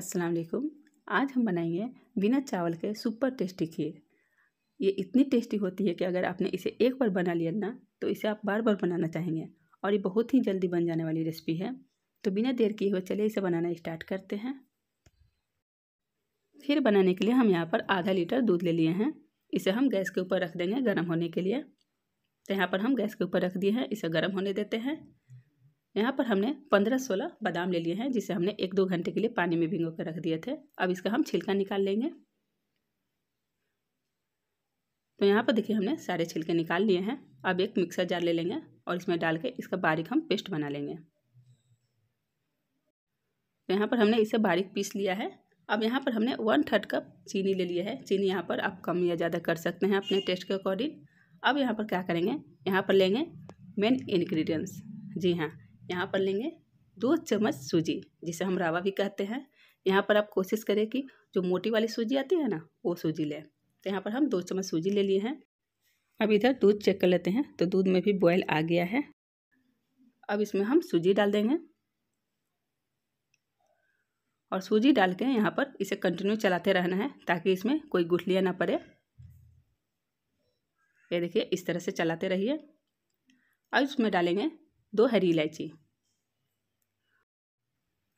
अस्सलाम वालेकुम आज हम बनाएंगे बिना चावल के सुपर टेस्टी खीर ये इतनी टेस्टी होती है कि अगर आपने इसे एक बार बना लिया ना तो इसे आप बार बार बनाना चाहेंगे और ये बहुत ही जल्दी बन जाने वाली रेसिपी है तो बिना देर किए हुए चलिए इसे बनाना स्टार्ट करते हैं खीर बनाने के लिए हम यहाँ पर आधा लीटर दूध ले लिए हैं इसे हम गैस के ऊपर रख देंगे गर्म होने के लिए तो यहाँ पर हम गैस के ऊपर रख दिए हैं इसे गर्म होने देते हैं यहाँ पर हमने पंद्रह सोलह बादाम ले लिए हैं जिसे हमने एक दो घंटे के लिए पानी में भिंगो कर रख दिए थे अब इसका हम छिलका निकाल लेंगे तो यहाँ पर देखिए हमने सारे छिलके निकाल लिए हैं अब एक मिक्सर जार ले लेंगे और इसमें डाल के इसका बारीक हम पेस्ट बना लेंगे तो यहाँ पर हमने इसे बारीक पीस लिया है अब यहाँ पर हमने वन थर्ड कप चीनी ले लिया है चीनी यहाँ पर आप कम या ज़्यादा कर सकते हैं अपने टेस्ट के अकॉर्डिंग अब यहाँ पर क्या करेंगे यहाँ पर लेंगे मेन इन्ग्रीडियंट्स जी हाँ यहाँ पर लेंगे दो चम्मच सूजी जिसे हम रावा भी कहते हैं यहाँ पर आप कोशिश करें कि जो मोटी वाली सूजी आती है ना वो सूजी लें तो यहाँ पर हम दो चम्मच सूजी ले लिए हैं अब इधर दूध चेक कर लेते हैं तो दूध में भी बॉयल आ गया है अब इसमें हम सूजी डाल देंगे और सूजी डाल के यहाँ पर इसे कंटिन्यू चलाते रहना है ताकि इसमें कोई गुठलियाँ ना पड़े ये देखिए इस तरह से चलाते रहिए अब इसमें डालेंगे दो हरी इलायची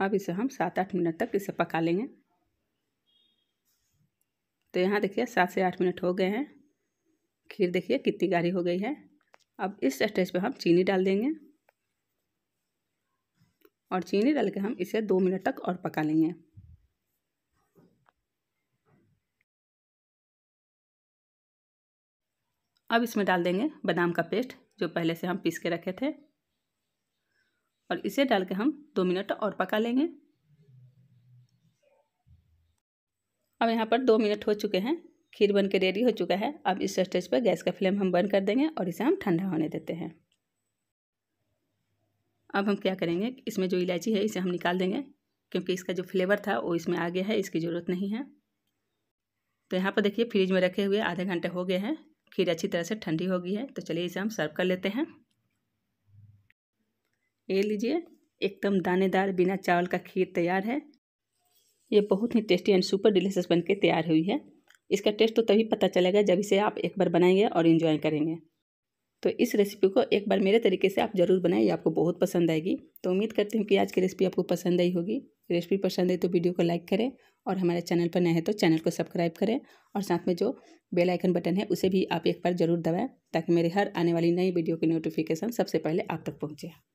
अब इसे हम सात आठ मिनट तक इसे पका लेंगे तो यहाँ देखिए सात से आठ मिनट हो गए हैं खीर देखिए कितनी गाढ़ी हो गई है अब इस स्टेज पे हम चीनी डाल देंगे और चीनी डाल के हम इसे दो मिनट तक और पका लेंगे अब इसमें डाल देंगे बादाम का पेस्ट जो पहले से हम पीस के रखे थे और इसे डाल के हम दो मिनट और पका लेंगे अब यहाँ पर दो मिनट हो चुके हैं खीर बन के रेडी हो चुका है अब इस स्टेज पर गैस का फ्लेम हम बंद कर देंगे और इसे हम ठंडा होने देते हैं अब हम क्या करेंगे इसमें जो इलायची है इसे हम निकाल देंगे क्योंकि इसका जो फ्लेवर था वो इसमें आ गया है इसकी ज़रूरत नहीं है तो यहाँ पर देखिए फ्रिज में रखे हुए आधे घंटे हो गए हैं खीर अच्छी तरह से ठंडी हो गई है तो चलिए इसे हम सर्व कर लेते हैं ये लीजिए एकदम दानेदार बिना चावल का खीर तैयार है ये बहुत ही टेस्टी एंड सुपर डिलीशियस बन के तैयार हुई है इसका टेस्ट तो तभी पता चलेगा जब इसे आप एक बार बनाएंगे और इन्जॉय करेंगे तो इस रेसिपी को एक बार मेरे तरीके से आप ज़रूर बनाएं ये आपको बहुत पसंद आएगी तो उम्मीद करती हूँ कि आज की रेसिपी आपको पसंद आई होगी रेसिपी पसंद आई तो वीडियो को लाइक करें और हमारे चैनल पर नए हैं तो चैनल को सब्सक्राइब करें और साथ में जो बेल आइकन बटन है उसे भी आप एक बार ज़रूर दबाएं ताकि मेरे हर आने वाली नई वीडियो की नोटिफिकेशन सबसे पहले आप तक पहुँचे